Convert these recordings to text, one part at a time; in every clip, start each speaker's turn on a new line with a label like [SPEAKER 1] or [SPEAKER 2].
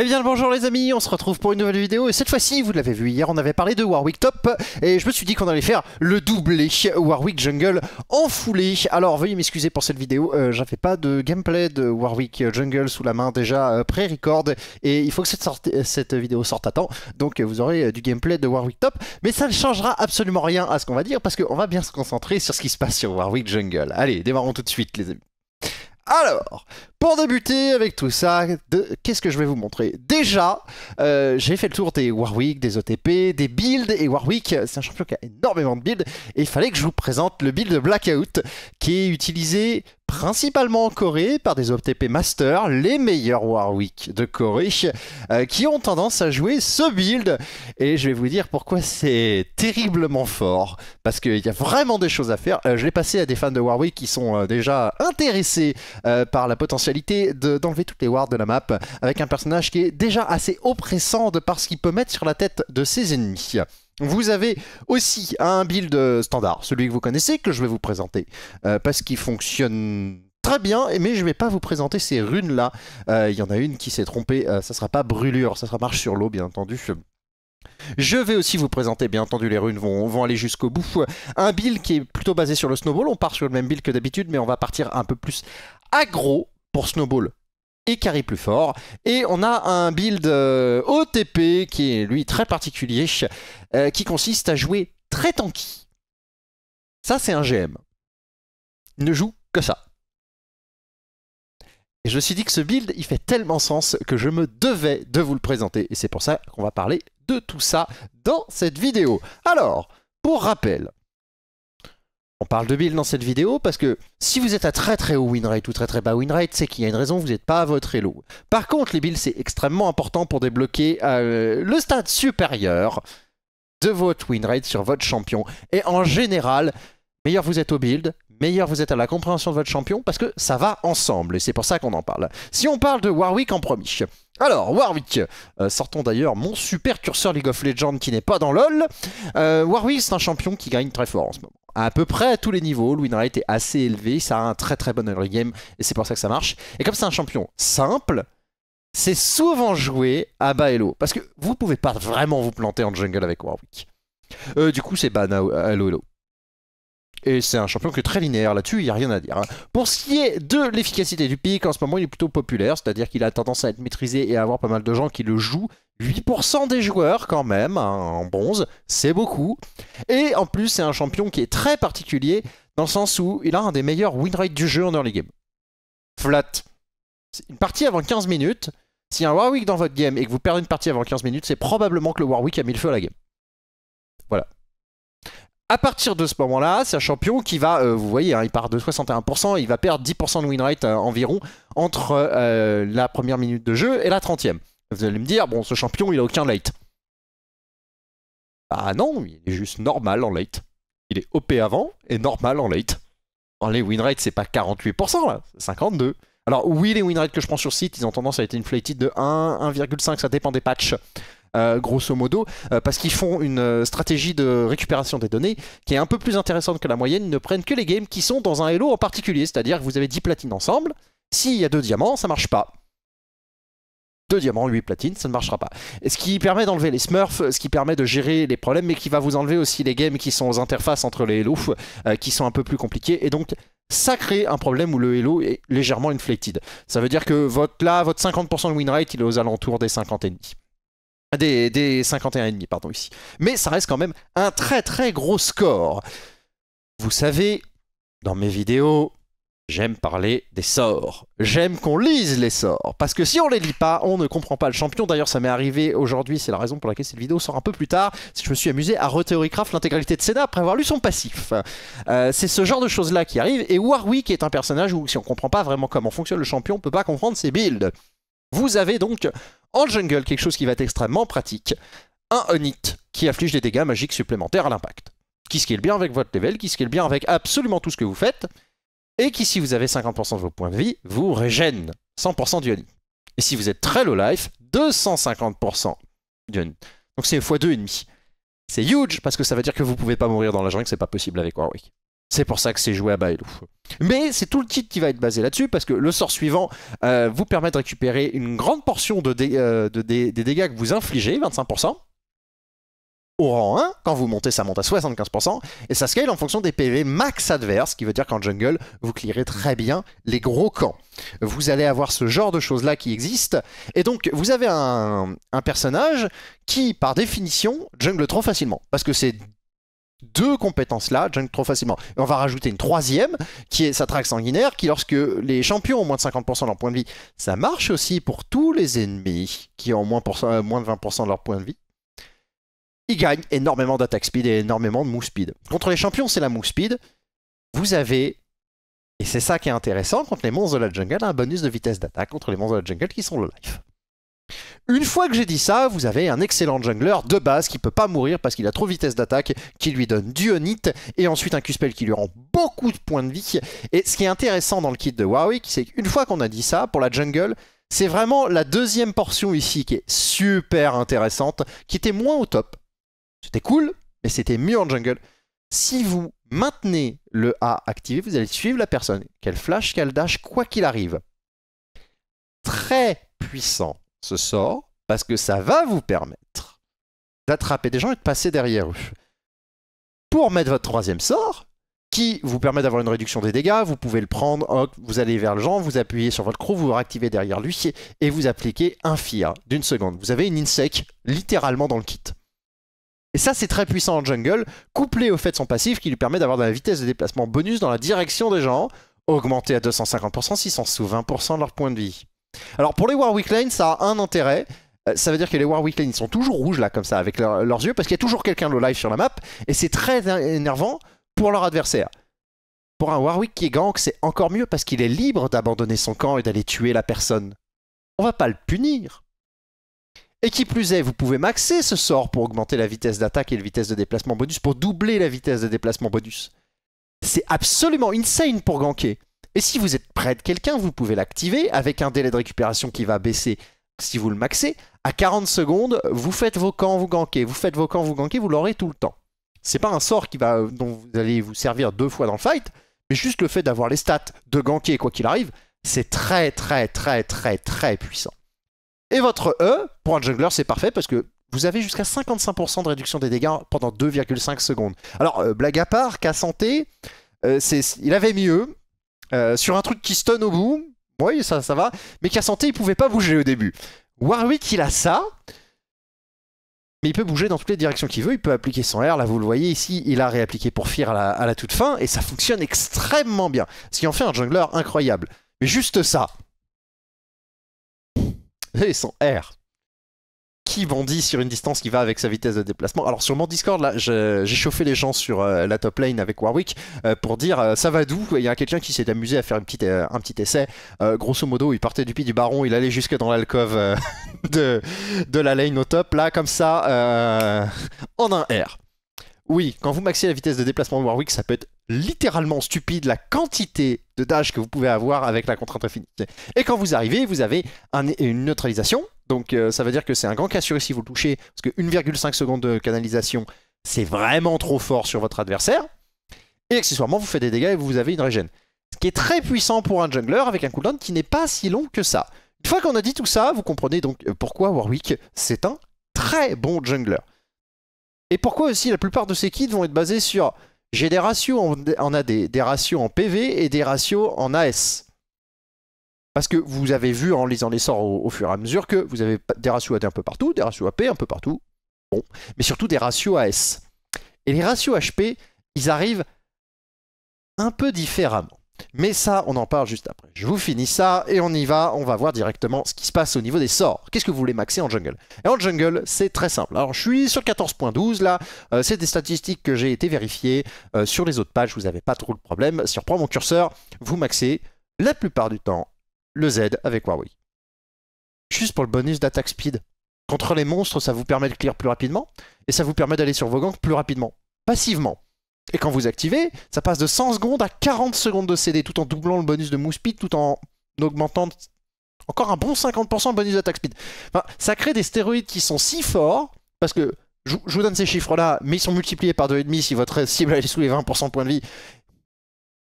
[SPEAKER 1] Eh bien bonjour les amis, on se retrouve pour une nouvelle vidéo et cette fois-ci, vous l'avez vu hier, on avait parlé de Warwick Top et je me suis dit qu'on allait faire le doublé Warwick Jungle en foulée. Alors veuillez m'excuser pour cette vidéo, euh, j'avais pas de gameplay de Warwick Jungle sous la main déjà euh, pré-record et il faut que cette, euh, cette, vidéo sorte à temps, donc vous aurez du gameplay de Warwick Top, mais ça ne changera absolument rien à ce qu'on va dire parce qu'on va bien se concentrer sur ce qui se passe sur Warwick Jungle. Allez, démarrons tout de suite les amis. Alors, pour débuter avec tout ça, qu'est-ce que je vais vous montrer Déjà, euh, j'ai fait le tour des Warwick, des OTP, des builds, et Warwick, c'est un champion qui a énormément de builds, et il fallait que je vous présente le build de Blackout, qui est utilisé principalement en Corée par des OTP Masters, les meilleurs Warwick de Corée, euh, qui ont tendance à jouer ce build. Et je vais vous dire pourquoi c'est terriblement fort, parce qu'il y a vraiment des choses à faire. Euh, je l'ai passé à des fans de Warwick qui sont déjà intéressés par la potentielle d'enlever toutes les wards de la map avec un personnage qui est déjà assez oppressant de par ce qu'il peut mettre sur la tête de ses ennemis. Vous avez aussi un build euh, standard, celui que vous connaissez, que je vais vous présenter, euh, parce qu'il fonctionne très bien, mais je ne vais pas vous présenter ces runes-là. Euh, il y en a une qui s'est trompée, ça ne sera pas brûlure, ça sera marche sur l'eau, bien entendu. Je vais aussi vous présenter, bien entendu, les runes vont, vont aller jusqu'au bout. Un build qui est plutôt basé sur le snowball, on part sur le même build que d'habitude, mais on va partir un peu plus aggro pour Snowball et carry plus fort. Et on a un build euh, OTP qui est lui très particulier, euh, qui consiste à jouer très tanky. Ça, c'est un GM. Il ne joue que ça. Et je me suis dit que ce build, il fait tellement sens que je me devais de vous le présenter. Et c'est pour ça qu'on va parler de tout ça dans cette vidéo. Alors, pour rappel, on parle de build dans cette vidéo parce que si vous êtes à très très haut winrate ou très très bas winrate, c'est qu'il y a une raison, vous n'êtes pas à votre élo. Par contre, les builds, c'est extrêmement important pour débloquer euh, le stade supérieur de votre winrate sur votre champion. Et en général, meilleur vous êtes au build, meilleur vous êtes à la compréhension de votre champion parce que ça va ensemble et c'est pour ça qu'on en parle. Si on parle de Warwick en premier. Alors, Warwick, euh, sortons d'ailleurs mon super curseur League of Legends qui n'est pas dans LoL. Euh, Warwick, c'est un champion qui gagne très fort en ce moment à peu près à tous les niveaux. Le win rate est assez élevé, ça a un très très bon early game et c'est pour ça que ça marche. Et comme c'est un champion simple, c'est souvent joué à bas elo parce que vous ne pouvez pas vraiment vous planter en jungle avec Warwick. Euh, du coup, c'est ban à elo et c'est un champion qui est très linéaire là-dessus, il n'y a rien à dire. Hein. Pour ce qui est de l'efficacité du pick, en ce moment il est plutôt populaire, c'est-à-dire qu'il a tendance à être maîtrisé et à avoir pas mal de gens qui le jouent, 8% des joueurs quand même hein, en bronze, c'est beaucoup. Et en plus, c'est un champion qui est très particulier dans le sens où il a un des meilleurs win rates du jeu en early game. Flat. Une partie avant 15 minutes, si y a un Warwick dans votre game et que vous perdez une partie avant 15 minutes, c'est probablement que le Warwick a mis le feu à la game. Voilà. À partir de ce moment-là, c'est un champion qui va, euh, vous voyez, hein, il part de 61%, il va perdre 10% de win rate euh, environ entre euh, la première minute de jeu et la 30e. Vous allez me dire, bon, ce champion, il a aucun late. Ah non, il est juste normal en late. Il est OP avant et normal en late. En les win c'est pas 48%, là, c'est 52%. Alors oui, les win que je prends sur site, ils ont tendance à être inflated de 1, 1,5, ça dépend des patchs. Euh, grosso modo, euh, parce qu'ils font une euh, stratégie de récupération des données qui est un peu plus intéressante que la moyenne. Ils ne prennent que les games qui sont dans un Hello en particulier, c'est-à-dire que vous avez 10 platines ensemble. S'il y a deux diamants, ça marche pas deux diamants, 8 platines, ça ne marchera pas. Et ce qui permet d'enlever les smurfs, ce qui permet de gérer les problèmes, mais qui va vous enlever aussi les games qui sont aux interfaces entre les Hello, euh, qui sont un peu plus compliqués, Et donc, ça crée un problème où le Hello est légèrement inflated. Ça veut dire que votre, là, votre 50% de win il est aux alentours des 50 et demi. Ah, des, des demi, pardon, ici. Mais ça reste quand même un très très gros score. Vous savez, dans mes vidéos, J'aime parler des sorts. J'aime qu'on lise les sorts. Parce que si on les lit pas, on ne comprend pas le champion. D'ailleurs, ça m'est arrivé aujourd'hui. C'est la raison pour laquelle cette vidéo sort un peu plus tard. Si je me suis amusé à retheorycraft l'intégralité de Senna après avoir lu son passif. Euh, c'est ce genre de choses-là qui arrive. Et Warwick est un personnage où, si on comprend pas vraiment comment fonctionne le champion, on peut pas comprendre ses builds. Vous avez donc en jungle quelque chose qui va être extrêmement pratique. Un Onit qui afflige des dégâts magiques supplémentaires à l'impact. Qui scale bien avec votre level, qui scale bien avec absolument tout ce que vous faites et qui, si vous avez 50% de vos points de vie, vous régène 100% d'yoni. Et si vous êtes très low life, 250% d'yoni. Donc c'est x2,5. C'est huge parce que ça veut dire que vous pouvez pas mourir dans la jungle, c'est pas possible avec Warwick. C'est pour ça que c'est joué à Baïdou. Mais c'est tout le titre qui va être basé là-dessus, parce que le sort suivant euh, vous permet de récupérer une grande portion de euh, des dégâts que vous infligez, 25%, au rang 1, quand vous montez, ça monte à 75%, et ça scale en fonction des PV max adverses, ce qui veut dire qu'en jungle, vous clearez très bien les gros camps. Vous allez avoir ce genre de choses-là qui existent, et donc vous avez un, personnage qui, par définition, jungle trop facilement, parce que ces deux compétences-là, jungle trop facilement. Et on va rajouter une troisième, qui est sa traque sanguinaire, qui lorsque les champions ont moins de 50% de leur point de vie, ça marche aussi pour tous les ennemis qui ont moins, euh, moins de 20% de leur point de vie, il gagne énormément d'attaque speed et énormément de move speed. Contre les champions, c'est la move speed. Vous avez, et c'est ça qui est intéressant, contre les monstres de la jungle, un bonus de vitesse d'attaque contre les monstres de la jungle qui sont le life. Une fois que j'ai dit ça, vous avez un excellent jungler de base qui peut pas mourir parce qu'il a trop de vitesse d'attaque, qui lui donne du et ensuite un Q-Spell qui lui rend beaucoup de points de vie. Et ce qui est intéressant dans le kit de Warwick, c'est qu'une fois qu'on a dit ça, pour la jungle, c'est vraiment la deuxième portion ici qui est super intéressante, qui était moins au top, c'était cool, mais c'était mieux en jungle. Si vous maintenez le A activé, vous allez suivre la personne, qu'elle flash, qu'elle dash, quoi qu'il arrive. Très puissant ce sort, parce que ça va vous permettre d'attraper des gens et de passer derrière eux. Pour mettre votre troisième sort, qui vous permet d'avoir une réduction des dégâts, vous pouvez le prendre, vous allez vers le genre, vous appuyez sur votre crew, vous réactivez derrière lui et vous appliquez un FIA d'une seconde. Vous avez une insecte littéralement dans le kit. Et ça, c'est très puissant en jungle, couplé au fait de son passif qui lui permet d'avoir de la vitesse de déplacement bonus dans la direction des gens, augmentée à 250% 600 sont sous 20% de leur point de vie. Alors pour les Warwick Lane, ça a un intérêt. Euh, ça veut dire que les Warwick Lane, sont toujours rouges là, comme ça, avec leurs yeux, parce qu'il y a toujours quelqu'un de live sur la map, et c'est très énervant pour leur adversaire. Pour un Warwick qui est gank, c'est encore mieux parce qu'il est libre d'abandonner son camp et d'aller tuer la personne. On va pas le punir, et qui plus est, vous pouvez maxer ce sort pour augmenter la vitesse d'attaque et la vitesse de déplacement bonus, pour doubler la vitesse de déplacement bonus. C'est absolument insane pour ganker. Et si vous êtes près de quelqu'un, vous pouvez l'activer avec un délai de récupération qui va baisser si vous le maxez. À 40 secondes, vous faites vos camps, vous gankez, vous faites vos camps, vous gankez, vous l'aurez tout le temps. C'est pas un sort qui dont vous allez vous servir deux fois dans le fight, mais juste le fait d'avoir les stats de ganker quoi qu'il arrive, c'est très très très très très puissant. Et votre E, pour un jungler, c'est parfait parce que vous avez jusqu'à 55% de réduction des dégâts pendant 2,5 secondes. Alors, euh, blague à part, qu'à santé, euh, il avait mieux euh, sur un truc qui stun au bout. Oui, ça, ça va. Mais qu'à santé, il pouvait pas bouger au début. Warwick, il a ça. Mais il peut bouger dans toutes les directions qu'il veut, il peut appliquer son R, là vous le voyez ici, il a réappliqué pour Fear à la, à la toute fin, et ça fonctionne extrêmement bien. Ce qui en fait un jungler incroyable. Mais juste ça, et son R qui bondit sur une distance qui va avec sa vitesse de déplacement. Alors sur mon Discord, là, j'ai chauffé les gens sur euh, la top lane avec Warwick euh, pour dire euh, ça va d'où Il y a quelqu'un qui s'est amusé à faire un petit essai. grosso modo, il partait du pied du baron, il allait jusque dans l'alcove de, de la lane au top, là comme ça, en un R. Oui, quand vous maxez la vitesse de déplacement de Warwick, ça peut être littéralement stupide la quantité de dash que vous pouvez avoir avec la contrainte infinie. Et quand vous arrivez, vous avez une neutralisation. Donc euh, ça veut dire que c'est un grand cassure si vous le touchez, parce que 1,5 secondes de canalisation, c'est vraiment trop fort sur votre adversaire. Et accessoirement, vous faites des dégâts et vous avez une régène. Ce qui est très puissant pour un jungler avec un cooldown qui n'est pas si long que ça. Une fois qu'on a dit tout ça, vous comprenez donc euh, pourquoi Warwick, c'est un très bon jungler. Et pourquoi aussi la plupart de ses kits vont être basés sur j'ai des ratios en, AD, des ratios en PV et des ratios en AS. Parce que vous avez vu en lisant les sorts au, au, fur et à mesure que vous avez des ratios AD un peu partout, des ratios AP un peu partout, bon, mais surtout des ratios AS. Et les ratios HP, ils arrivent un peu différemment. Mais ça, on en parle juste après. Je vous finis ça et on y va. On va voir directement ce qui se passe au niveau des sorts. Qu'est-ce que vous voulez maxer en jungle Et en jungle, c'est très simple. Alors, je suis sur 14.12 là. Euh, c'est des statistiques que j'ai été vérifiées. Euh, sur les autres pages, vous n'avez pas trop le problème. Si je mon curseur, vous maxez la plupart du temps le Z avec Huawei. Juste pour le bonus d'attaque speed. Contre les monstres, ça vous permet de clear plus rapidement et ça vous permet d'aller sur vos gangs plus rapidement. Passivement. Et quand vous activez, ça passe de 100 secondes à 40 secondes de CD, tout en doublant le bonus de mousse speed, tout en augmentant encore un bon 50% de bonus d'attaque speed. ça crée des stéroïdes qui sont si forts, parce que je, vous donne ces chiffres-là, mais ils sont multipliés par 2,5 si votre cible est sous les 20% de points de vie.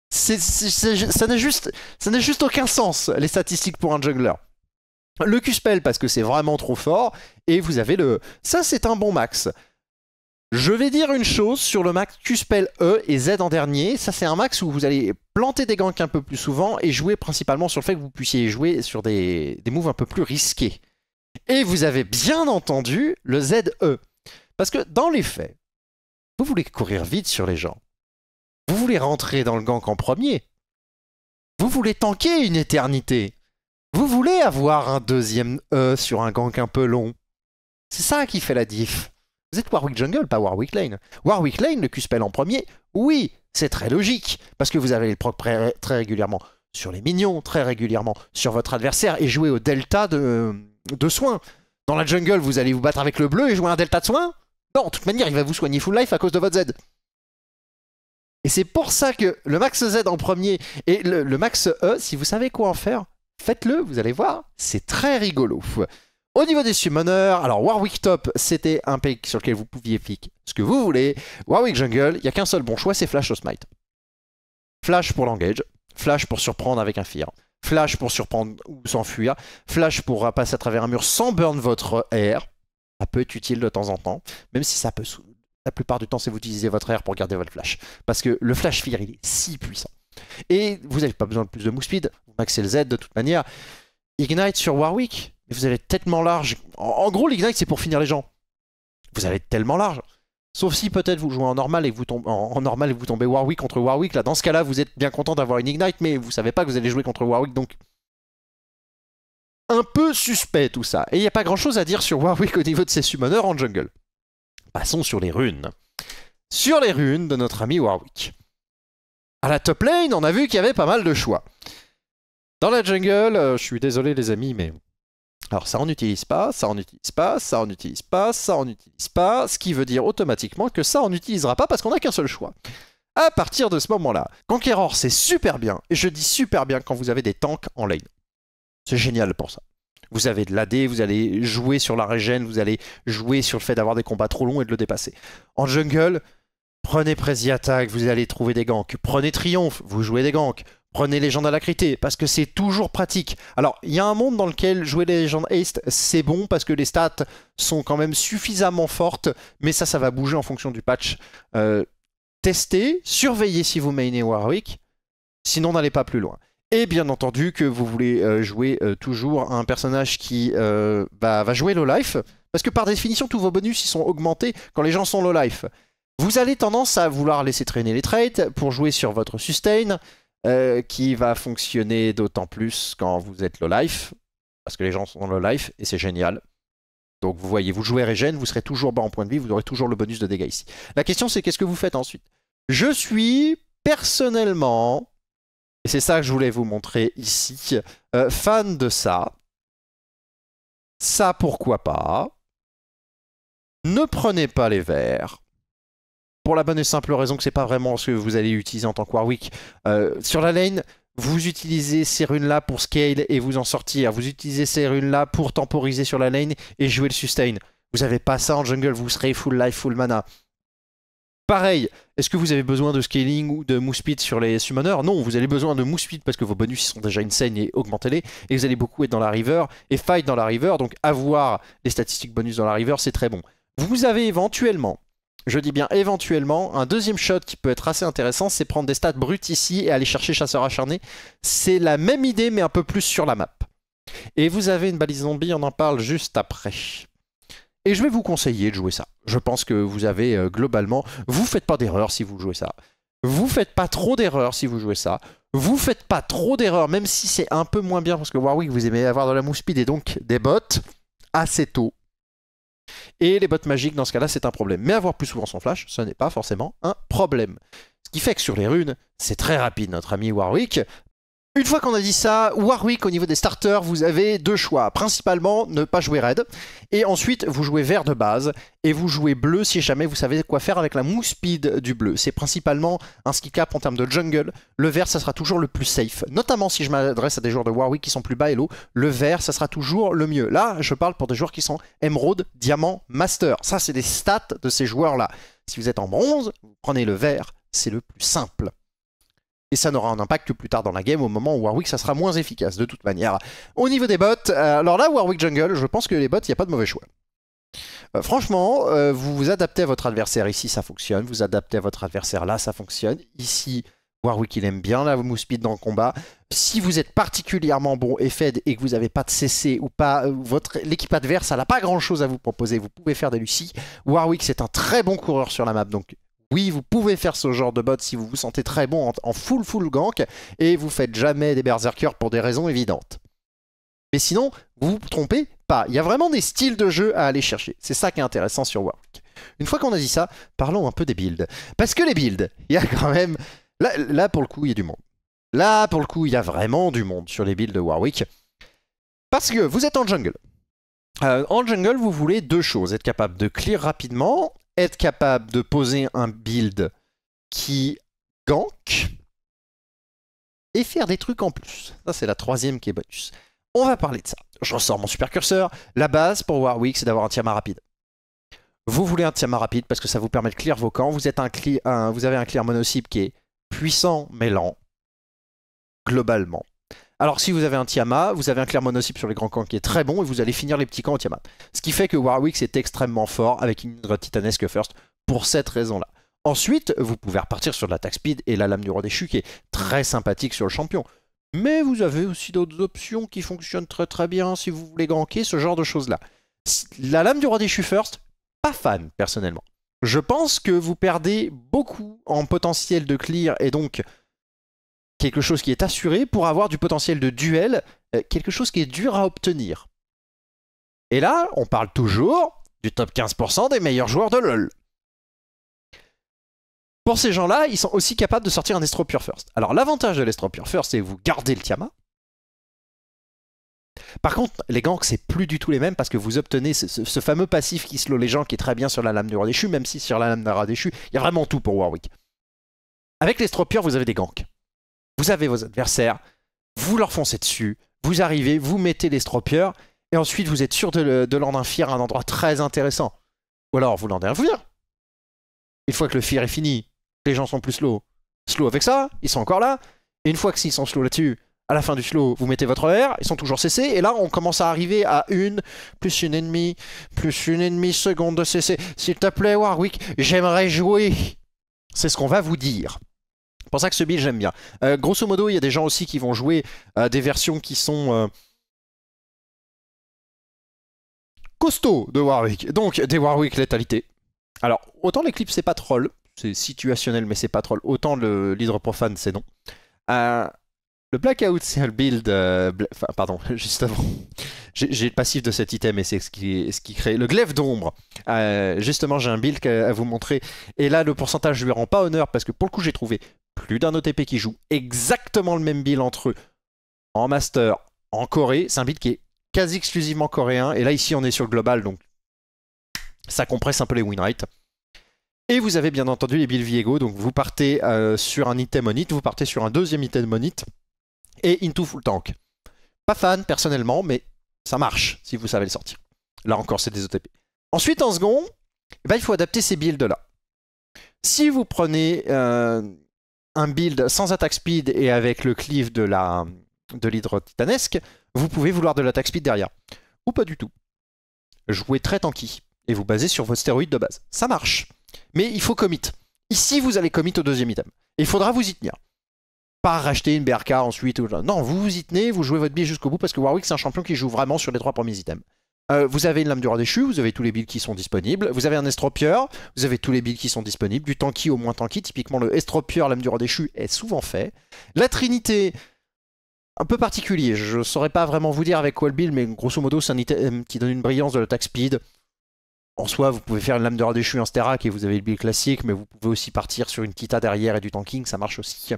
[SPEAKER 1] ça n'a juste, aucun sens, les statistiques pour un jungler. Le Q-Spell parce que c'est vraiment trop fort, et vous avez le... Ça c'est un bon max. Je vais dire une chose sur le max Q-Spell E et Z en dernier. Ça, c'est un max où vous allez planter des ganks un peu plus souvent et jouer principalement sur le fait que vous puissiez jouer sur des, des moves un peu plus risqués. Et vous avez bien entendu le ZE. Parce que dans les faits, vous voulez courir vite sur les gens. Vous voulez rentrer dans le gank en premier. Vous voulez tanker une éternité. Vous voulez avoir un deuxième E sur un gank un peu long. C'est ça qui fait la diff êtes Warwick Jungle, pas Warwick Lane. Warwick Lane, le Q-Spell en premier, oui, c'est très logique, parce que vous avez le proc très régulièrement sur les minions, très régulièrement sur votre adversaire, et jouer au delta de, soins. Dans la jungle, vous allez vous battre avec le bleu et jouer un delta de soins Non, de toute manière, il va vous soigner full life à cause de votre Z. Et c'est pour ça que le max Z en premier et le max E, si vous savez quoi en faire, faites-le, vous allez voir, c'est très rigolo. Au niveau des summoners, alors Warwick Top, c'était un pick sur lequel vous pouviez pick ce que vous voulez. Warwick Jungle, il n'y a qu'un seul bon choix, c'est Flash au Smite. Flash pour l'engage, Flash pour surprendre avec un Fear, Flash pour surprendre ou s'enfuir, Flash pour passer à travers un mur sans burn votre air. Ça peut être utile de temps en temps, même si ça peut... La plupart du temps, c'est vous utilisez votre air pour garder votre flash. Parce que le flash fear, il est si puissant. Et vous n'avez pas besoin de plus de move speed, vous maxez le Z de toute manière. Ignite sur Warwick, vous allez tellement large. En, gros, l'ignite, c'est pour finir les gens. Vous allez être tellement large. Sauf si peut-être vous jouez en normal et vous tombez en, normal et vous tombez Warwick contre Warwick. Là, dans ce cas-là, vous êtes bien content d'avoir une ignite, mais vous savez pas que vous allez jouer contre Warwick, donc un peu suspect tout ça. Et il n'y a pas grand-chose à dire sur Warwick au niveau de ses summoners en jungle. Passons sur les runes. Sur les runes de notre ami Warwick. À la top lane, on a vu qu'il y avait pas mal de choix. Dans la jungle, euh, je suis désolé les amis, mais alors ça on n'utilise pas, ça on n'utilise pas, ça on n'utilise pas, ça on n'utilise pas, ce qui veut dire automatiquement que ça on n'utilisera pas parce qu'on n'a qu'un seul choix. À partir de ce moment-là, Conqueror c'est super bien, et je dis super bien quand vous avez des tanks en lane. C'est génial pour ça. Vous avez de l'AD, vous allez jouer sur la régène, vous allez jouer sur le fait d'avoir des combats trop longs et de le dépasser. En jungle, prenez Prezi Attack, vous allez trouver des ganks. Prenez Triomphe, vous jouez des ganks. Prenez Légende à la crité, parce que c'est toujours pratique. Alors, il y a un monde dans lequel jouer les légendes Haste, c'est bon, parce que les stats sont quand même suffisamment fortes, mais ça, ça va bouger en fonction du patch. Euh, testez, surveillez si vous mainez Warwick, sinon n'allez pas plus loin. Et bien entendu que vous voulez euh, jouer euh, toujours un personnage qui va jouer low life, parce que par définition tous vos bonus ils sont augmentés quand les gens sont low life. Vous allez tendance à vouloir laisser traîner les traits pour jouer sur votre sustain, euh, qui va fonctionner d'autant plus quand vous êtes low life, parce que les gens sont dans low life et c'est génial. Donc vous voyez, vous jouez Regen, vous serez toujours bas en point de vie, vous aurez toujours le bonus de dégâts ici. La question c'est qu'est-ce que vous faites ensuite Je suis personnellement, et c'est ça que je voulais vous montrer ici, euh, fan de ça. Ça pourquoi pas. Ne prenez pas les verres pour la bonne et simple raison que c'est pas vraiment ce que vous allez utiliser en tant que Warwick. Euh, sur la lane, vous utilisez ces runes-là pour scale et vous en sortir. Vous utilisez ces runes-là pour temporiser sur la lane et jouer le sustain. Vous n'avez pas ça en jungle, vous serez full life, full mana. Pareil, est-ce que vous avez besoin de scaling ou de mousse speed sur les summoners Non, vous avez besoin de mousse speed parce que vos bonus sont déjà insane et augmentez-les. Et vous allez beaucoup être dans la river et fight dans la river. Donc avoir les statistiques bonus dans la river, c'est très bon. Vous avez éventuellement je dis bien éventuellement, un deuxième shot qui peut être assez intéressant, c'est prendre des stats brutes ici et aller chercher chasseur acharné. C'est la même idée, mais un peu plus sur la map. Et vous avez une balise zombie, on en parle juste après. Et je vais vous conseiller de jouer ça. Je pense que vous avez euh, globalement... Vous faites pas d'erreur si vous jouez ça. Vous faites pas trop d'erreurs si vous jouez ça. Vous faites pas trop d'erreurs, même si c'est un peu moins bien, parce que Warwick, vous aimez avoir de la mousse speed et donc des bottes assez tôt. Et les bottes magiques, dans ce cas-là, c'est un problème. Mais avoir plus souvent son flash, ce n'est pas forcément un problème. Ce qui fait que sur les runes, c'est très rapide. Notre ami Warwick une fois qu'on a dit ça, Warwick au niveau des starters, vous avez deux choix. Principalement, ne pas jouer red. Et ensuite, vous jouez vert de base. Et vous jouez bleu si jamais vous savez quoi faire avec la mousse speed du bleu. C'est principalement un ski cap en termes de jungle. Le vert, ça sera toujours le plus safe. Notamment si je m'adresse à des joueurs de Warwick qui sont plus bas et low. Le vert, ça sera toujours le mieux. Là, je parle pour des joueurs qui sont émeraude, diamant, master. Ça, c'est des stats de ces joueurs-là. Si vous êtes en bronze, vous prenez le vert. C'est le plus simple et ça n'aura un impact que plus tard dans la game au moment où Warwick ça sera moins efficace de toute manière. Au niveau des bots, euh, alors là Warwick Jungle, je pense que les bots, il n'y a pas de mauvais choix. Euh, franchement, euh, vous vous adaptez à votre adversaire ici, ça fonctionne. Vous adaptez à votre adversaire là, ça fonctionne. Ici, Warwick, il aime bien la mousse-speed dans le combat. Si vous êtes particulièrement bon et fed et que vous n'avez pas de CC ou pas, votre l'équipe adverse, elle n'a pas grand chose à vous proposer. Vous pouvez faire des Lucie. Warwick, c'est un très bon coureur sur la map, donc oui, vous pouvez faire ce genre de bot si vous vous sentez très bon en, full full gank et vous faites jamais des berserkers pour des raisons évidentes. Mais sinon, vous vous trompez pas. Il y a vraiment des styles de jeu à aller chercher. C'est ça qui est intéressant sur Warwick. Une fois qu'on a dit ça, parlons un peu des builds. Parce que les builds, il y a quand même... Là, pour le coup, il y a du monde. Là, pour le coup, il y a vraiment du monde sur les builds de Warwick. Parce que vous êtes en jungle. Euh, en jungle, vous voulez deux choses. Être capable de clear rapidement être capable de poser un build qui gank et faire des trucs en plus. Ça, c'est la troisième qui est bonus. On va parler de ça. Je ressors mon super curseur. La base pour Warwick, c'est d'avoir un Tiamat rapide. Vous voulez un Tiamat rapide parce que ça vous permet de clear vos camps. Vous, êtes un vous avez un clear monocycle qui est puissant mais lent, globalement. Alors si vous avez un Tiamat, vous avez un clair sur les grands camps qui est très bon et vous allez finir les petits camps au Tiamat. Ce qui fait que Warwick est extrêmement fort avec une titanesque first pour cette raison-là. Ensuite, vous pouvez repartir sur l'attaque speed et la lame du roi déchu qui est très sympathique sur le champion. Mais vous avez aussi d'autres options qui fonctionnent très très bien si vous voulez ganker, ce genre de choses-là. La lame du roi déchu first, pas fan personnellement. Je pense que vous perdez beaucoup en potentiel de clear et donc quelque chose qui est assuré pour avoir du potentiel de duel, euh, quelque chose qui est dur à obtenir. Et là, on parle toujours du top 15% des meilleurs joueurs de LoL. Pour ces gens-là, ils sont aussi capables de sortir un Estro First. Alors l'avantage de l'Estro First, c'est que vous gardez le Tiamat. Par contre, les ganks, c'est plus du tout les mêmes parce que vous obtenez ce, fameux passif qui slow les gens qui est très bien sur la lame de déchu, même si sur la lame de déchu, il y a vraiment tout pour Warwick. Avec l'Estro vous avez des ganks vous avez vos adversaires, vous leur foncez dessus, vous arrivez, vous mettez les stropieurs, et ensuite vous êtes sûr de, de un fear à un endroit très intéressant. Ou alors vous un fear. Une fois que le fear est fini, les gens sont plus slow. Slow avec ça, ils sont encore là. Et une fois que s'ils sont slow là-dessus, à la fin du slow, vous mettez votre R, ils sont toujours CC, et là on commence à arriver à une, plus une ennemie, plus une ennemie seconde de CC. S'il te plaît Warwick, j'aimerais jouer. C'est ce qu'on va vous dire. C'est pour ça que ce build, j'aime bien. Euh, grosso modo, il y a des gens aussi qui vont jouer des versions qui sont euh, costauds de Warwick. Donc, des Warwick létalité. Alors, autant l'éclipse, c'est pas troll. C'est situationnel, mais c'est pas troll. Autant l'hydroprofane profane, c'est non. Euh, le blackout, c'est un build... Enfin, pardon, juste avant j'ai le passif de cet item et c'est ce qui, ce qui crée. Le glaive d'ombre. Euh, justement, j'ai un build à, vous montrer. Et là, le pourcentage, je lui rend pas honneur parce que pour le coup, j'ai trouvé plus d'un OTP qui joue exactement le même build entre eux en master, en Corée. C'est un build qui est quasi exclusivement coréen. Et là, ici, on est sur le global, donc ça compresse un peu les win rates. Et vous avez bien entendu les builds Viego, donc vous partez euh, sur un item monite, vous partez sur un deuxième item it et into full tank. Pas fan personnellement, mais ça marche si vous savez le sortir. Là encore, c'est des OTP. Ensuite, en second, eh ben, il faut adapter ces builds-là. Si vous prenez euh, un build sans attaque speed et avec le cleave de la de l'Hydro titanesque, vous pouvez vouloir de l'attaque speed derrière. Ou pas du tout. Jouez très tanky et vous basez sur votre stéroïde de base. Ça marche. Mais il faut commit. Ici, vous allez commit au deuxième item. Il faudra vous y tenir pas racheter une BRK ensuite. Non, vous vous y tenez, vous jouez votre bille jusqu'au bout parce que Warwick, c'est un champion qui joue vraiment sur les trois premiers items. Euh, vous avez une lame du roi déchu, vous avez tous les builds qui sont disponibles, vous avez un estropieur, vous avez tous les builds qui sont disponibles, du tanky au moins tanky, typiquement le estropieur, lame du roi déchu est souvent fait. La trinité, un peu particulier, je saurais pas vraiment vous dire avec quoi le build, mais grosso modo c'est un item qui donne une brillance de l'attaque speed. En soi, vous pouvez faire une lame du roi déchu, en et vous avez le build classique, mais vous pouvez aussi partir sur une kita derrière et du tanking, ça marche aussi.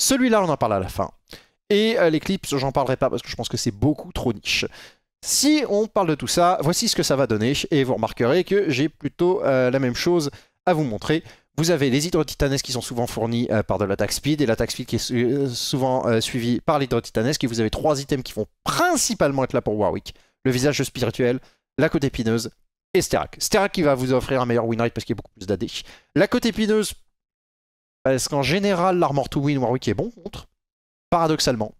[SPEAKER 1] Celui-là, on en parle à la fin. Et euh, l'éclipse, j'en parlerai pas parce que je pense que c'est beaucoup trop niche. Si on parle de tout ça, voici ce que ça va donner. Et vous remarquerez que j'ai plutôt euh, la même chose à vous montrer. Vous avez les Hydro-Titanes qui sont souvent fournis euh, par de l'attaque speed et l'attaque speed qui est souvent suivie par l'hydrotitanesque. Et vous avez trois items qui vont principalement être là pour Warwick. Le visage spirituel, la côte épineuse et Sterak. Sterak qui va vous offrir un meilleur winrate parce qu'il y a beaucoup plus d'AD. La côte épineuse parce qu'en général, l'armor to win, Warwick est bon contre, paradoxalement.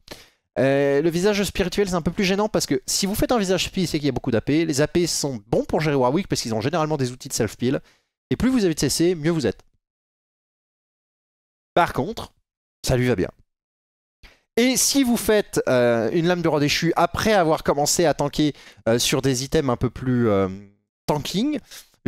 [SPEAKER 1] Euh, le visage spirituel, c'est un peu plus gênant parce que si vous faites un visage spi, c'est qu'il y a beaucoup d'AP. Les AP sont bons pour gérer Warwick parce qu'ils ont généralement des outils de self-peel. Et plus vous avez de CC, mieux vous êtes. Par contre, ça lui va bien. Et si vous faites euh, une lame de roi déchu après avoir commencé à tanker euh, sur des items un peu plus tanking,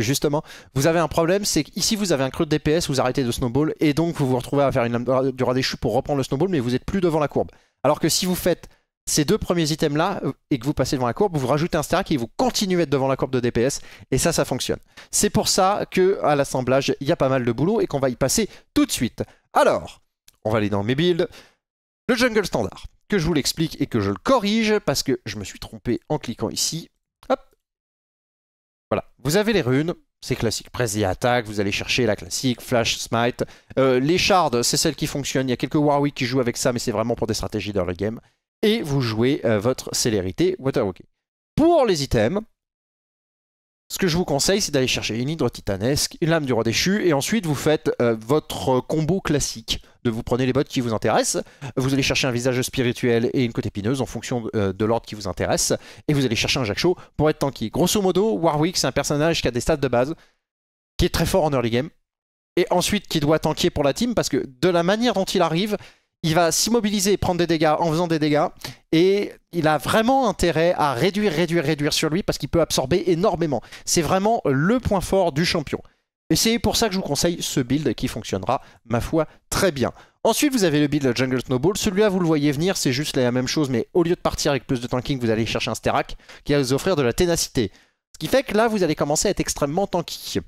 [SPEAKER 1] justement, vous avez un problème, c'est qu'ici vous avez un creux de DPS, vous arrêtez de snowball, et donc vous vous retrouvez à faire une lame du choux pour reprendre le snowball, mais vous n'êtes plus devant la courbe. Alors que si vous faites ces deux premiers items là euh, et que vous passez devant la courbe, vous rajoutez un stack et vous continuez à être devant la courbe de DPS et ça, ça fonctionne. C'est pour ça que à l'assemblage, il y a pas mal de boulot et qu'on va y passer tout de suite. Alors, on va aller dans mes builds. Le jungle standard, que je vous l'explique et que je le corrige parce que je me suis trompé en cliquant ici. Voilà, vous avez les runes, c'est classique. Presse et attaque, vous allez chercher la classique, flash, smite. Euh, les shards, c'est celle qui fonctionne. Il y a quelques Warwick qui jouent avec ça, mais c'est vraiment pour des stratégies d'early game. Et vous jouez euh, votre célérité Waterwalking. Pour les items, ce que je vous conseille, c'est d'aller chercher une hydre titanesque, une lame du roi déchu, et ensuite vous faites euh, votre combo classique vous prenez les bottes qui vous intéressent, vous allez chercher un visage spirituel et une côte épineuse en fonction euh, de, l'ordre qui vous intéresse, et vous allez chercher un Jack Show pour être tanky. Grosso modo, Warwick, c'est un personnage qui a des stats de base, qui est très fort en early game, et ensuite qui doit tanker pour la team, parce que de la manière dont il arrive, il va s'immobiliser et prendre des dégâts en faisant des dégâts. Et il a vraiment intérêt à réduire, réduire, réduire sur lui parce qu'il peut absorber énormément. C'est vraiment le point fort du champion. Et c'est pour ça que je vous conseille ce build qui fonctionnera, ma foi, très bien. Ensuite, vous avez le build Jungle Snowball. Celui-là, vous le voyez venir, c'est juste la même chose, mais au lieu de partir avec plus de tanking, vous allez chercher un Sterak qui va vous offrir de la ténacité. Ce qui fait que là, vous allez commencer à être extrêmement tanky.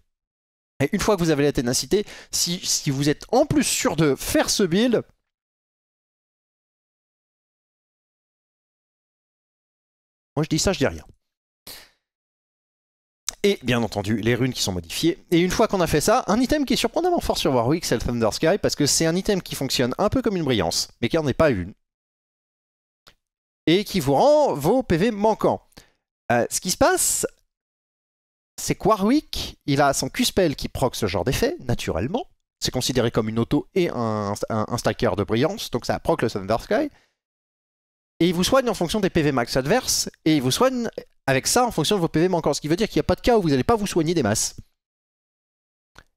[SPEAKER 1] Et une fois que vous avez la ténacité, si, si vous êtes en plus sûr de faire ce build, Moi je dis ça, je dis rien et bien entendu les runes qui sont modifiées. Et une fois qu'on a fait ça, un item qui est surprenamment fort sur Warwick, c'est le Thunder Sky, parce que c'est un item qui fonctionne un peu comme une brillance, mais qui n'en est pas une. Et qui vous rend vos PV manquants. Euh, ce qui se passe, c'est que Warwick, il a son Q-Spell qui proc ce genre d'effet, naturellement. C'est considéré comme une auto et un, stacker de brillance, donc ça proc le Thunder Sky. Et il vous soigne en fonction des PV max adverses, et il vous soigne avec ça en fonction de vos PV manquants. Ce qui veut dire qu'il n'y a pas de cas où vous n'allez pas vous soigner des masses.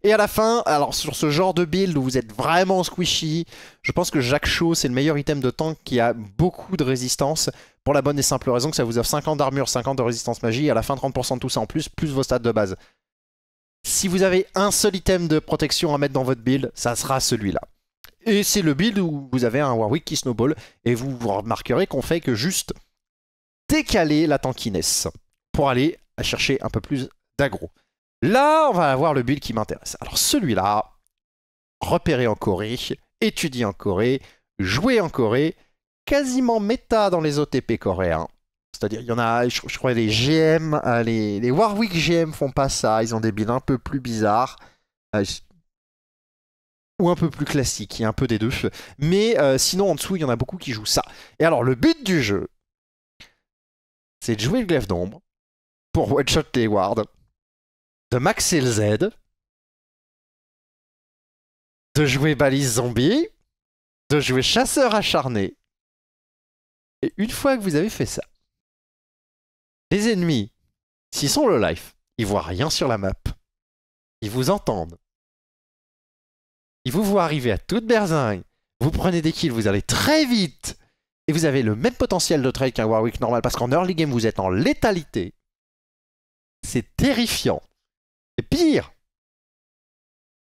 [SPEAKER 1] Et à la fin, alors sur ce genre de build où vous êtes vraiment squishy, je pense que Jacques Chaud, c'est le meilleur item de tank qui a beaucoup de résistance, pour la bonne et simple raison que ça vous offre 50 d'armure, 50 de résistance magie, et à la fin 30% de tout ça en plus, plus vos stats de base. Si vous avez un seul item de protection à mettre dans votre build, ça sera celui-là. Et c'est le build où vous avez un Warwick qui snowball, et vous remarquerez qu'on fait que juste décaler la tankiness pour aller chercher un peu plus d'aggro. Là, on va avoir le build qui m'intéresse. Alors celui-là, repéré en Corée, étudié en Corée, joué en Corée, quasiment méta dans les OTP coréens. C'est-à-dire, il y en a, je, crois, les GM, euh, les, Warwick GM font pas ça, ils ont des builds un peu plus bizarres. Euh, ou un peu plus classiques, il y a un peu des deux. Mais euh, sinon, en dessous, il y en a beaucoup qui jouent ça. Et alors, le but du jeu, c'est de jouer le glaive d'ombre pour one-shot les de maxer le Z, de jouer balise zombie, de jouer chasseur acharné. Et une fois que vous avez fait ça, les ennemis, s'ils sont le life, ils voient rien sur la map. Ils vous entendent. Ils vous voient arriver à toute berzingue. Vous prenez des kills, vous allez très vite et vous avez le même potentiel de trade qu'un Warwick normal parce qu'en early game vous êtes en létalité. C'est terrifiant. Et pire,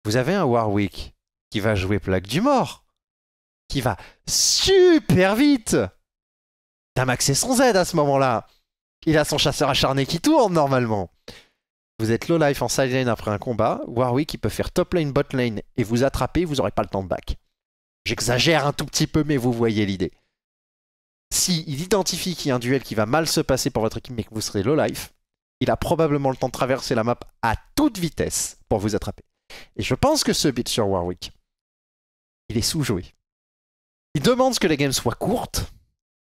[SPEAKER 1] vous avez un Warwick qui va jouer plaque du mort, qui va super vite. Tamax est sans aide à ce moment-là. Il a son chasseur acharné qui tourne normalement. Vous êtes low life en side lane après un combat, Warwick il peut faire top lane, bot lane et vous attraper, vous n'aurez pas le temps de back. J'exagère un tout petit peu, mais vous voyez l'idée. S'il il identifie qu'il y a un duel qui va mal se passer pour votre équipe mais que vous serez low life, il a probablement le temps de traverser la map à toute vitesse pour vous attraper. Et je pense que ce beat sur Warwick, il est sous-joué. Il demande que les games soient courtes,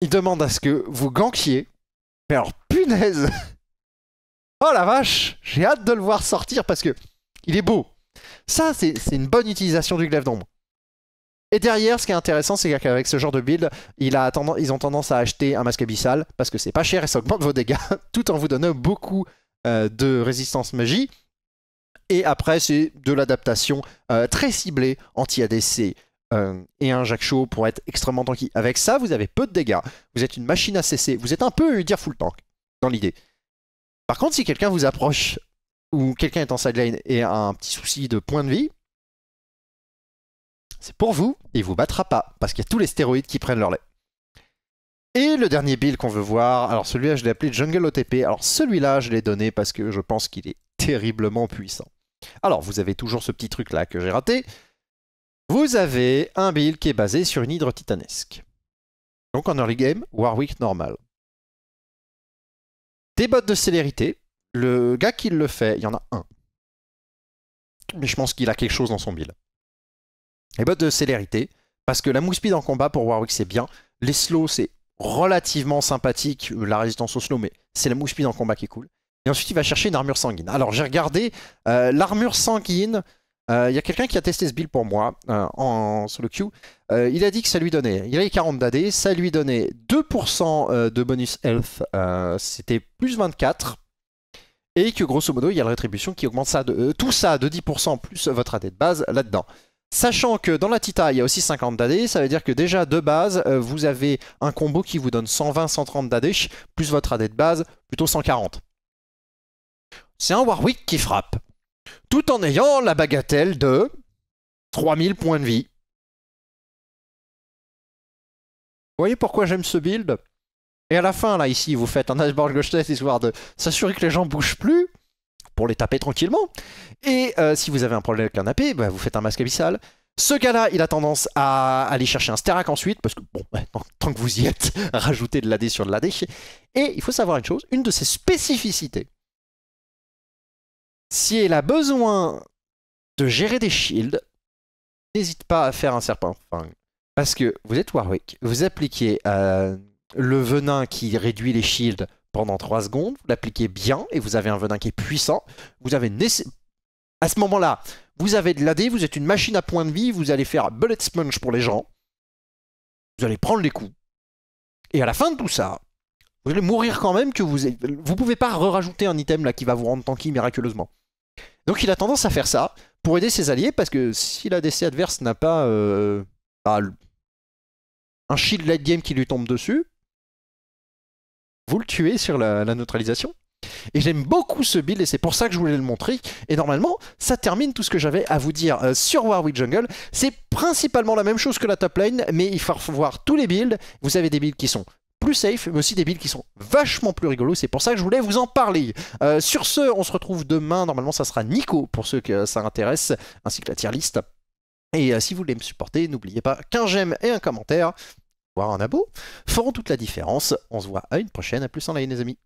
[SPEAKER 1] il demande à ce que vous gankiez, mais alors punaise Oh la vache J'ai hâte de le voir sortir parce que il est beau. Ça, c'est une bonne utilisation du glaive d'ombre. Et derrière, ce qui est intéressant, c'est qu'avec ce genre de build, ils ont tendance à acheter un masque abyssal parce que c'est pas cher et ça augmente vos dégâts, tout en vous donnant beaucoup euh, de résistance magie. Et après, c'est de l'adaptation euh, très ciblée anti-ADC euh, et un Jacques Chaud pour être extrêmement tanky. Avec ça, vous avez peu de dégâts. Vous êtes une machine à cesser. Vous êtes un peu dire full tank dans l'idée. Par contre, si quelqu'un vous approche ou quelqu'un est en sideline et a un petit souci de point de vie, c'est pour vous, il vous battra pas, parce qu'il y a tous les stéroïdes qui prennent leur lait. Et le dernier build qu'on veut voir, alors celui-là je l'ai appelé Jungle OTP, alors celui-là je l'ai donné parce que je pense qu'il est terriblement puissant. Alors vous avez toujours ce petit truc là que j'ai raté, vous avez un build qui est basé sur une hydre titanesque. Donc en early game, Warwick normal. Des bottes de célérité, le gars qui le fait, il y en a un. Mais je pense qu'il a quelque chose dans son build et eh bah ben, de célérité. Parce que la mousse speed en combat pour Warwick c'est bien. Les slows c'est relativement sympathique, euh, la résistance au slow, mais c'est la mousse speed en combat qui est cool. Et ensuite il va chercher une armure sanguine. Alors j'ai regardé euh, l'armure sanguine. Euh, il y a quelqu'un qui a testé ce build pour moi en, sur le il a dit que ça lui donnait, il avait 40 d'AD, ça lui donnait 2% de bonus health, c'était plus 24, et que grosso modo il y a la rétribution qui augmente ça tout ça de 10% plus votre AD de base là-dedans. Sachant que dans la Tita, il y a aussi 50 d'AD, ça veut dire que déjà de base, euh, vous avez un combo qui vous donne 120-130 d'AD, plus votre AD de base, plutôt 140. C'est un Warwick qui frappe, tout en ayant la bagatelle de 3000 points de vie. Vous voyez pourquoi j'aime ce build Et à la fin, là, ici, vous faites un dashboard gauche histoire de s'assurer que les gens bougent plus pour les taper tranquillement. Et euh, si vous avez un problème avec un AP, bah, vous faites un masque abyssal. Ce gars-là, il a tendance à aller chercher un Sterak ensuite, parce que, bon, tant que vous y êtes, rajoutez de l'AD sur de l'AD. Et il faut savoir une chose, une de ses spécificités, si elle a besoin de gérer des shields, n'hésite pas à faire un serpent. Fang. parce que vous êtes Warwick, vous appliquez euh, le venin qui réduit les shields pendant 3 secondes, vous l'appliquez bien et vous avez un venin qui est puissant. Vous avez à ce moment-là, vous avez de l'AD, vous êtes une machine à points de vie, vous allez faire bullet sponge pour les gens. Vous allez prendre les coups. Et à la fin de tout ça, vous allez mourir quand même que vous vous pouvez pas rajouter un item là qui va vous rendre tanky miraculeusement. Donc il a tendance à faire ça pour aider ses alliés parce que si l'ADC adverse n'a pas euh, bah, un shield late game qui lui tombe dessus, vous le tuez sur la, neutralisation. Et j'aime beaucoup ce build et c'est pour ça que je voulais le montrer. Et normalement, ça termine tout ce que j'avais à vous dire euh, sur Warwick Jungle. C'est principalement la même chose que la top lane, mais il faut voir tous les builds. Vous avez des builds qui sont plus safe, mais aussi des builds qui sont vachement plus rigolos. C'est pour ça que je voulais vous en parler. Euh, sur ce, on se retrouve demain. Normalement, ça sera Nico pour ceux que ça intéresse, ainsi que la tier list. Et euh, si vous voulez me supporter, n'oubliez pas qu'un j'aime et un commentaire voir un abo feront toute la différence. On se voit à une prochaine, à plus en ligne les amis.